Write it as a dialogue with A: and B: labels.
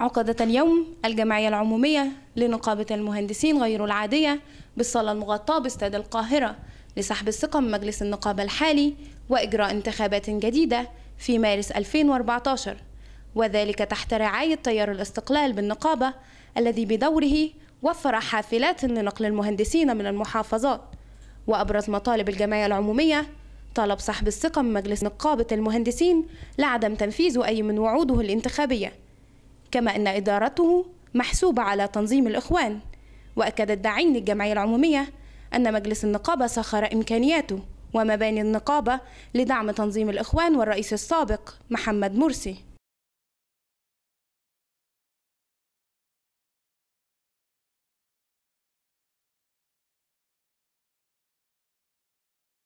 A: عقدت اليوم الجمعية العمومية لنقابة المهندسين غير العادية بالصالة المغطاة باستاد القاهرة لسحب الثقة من مجلس النقابة الحالي وإجراء انتخابات جديدة في مارس 2014 وذلك تحت رعاية تيار الاستقلال بالنقابة الذي بدوره وفر حافلات لنقل المهندسين من المحافظات وأبرز مطالب الجمعية العمومية طلب سحب الثقة من مجلس نقابة المهندسين لعدم تنفيذ أي من وعوده الانتخابية كما أن إدارته محسوبة على تنظيم الإخوان وأكد الداعين للجمعية العمومية أن مجلس النقابة سخر إمكانياته ومباني النقابة لدعم تنظيم الإخوان والرئيس السابق محمد مرسي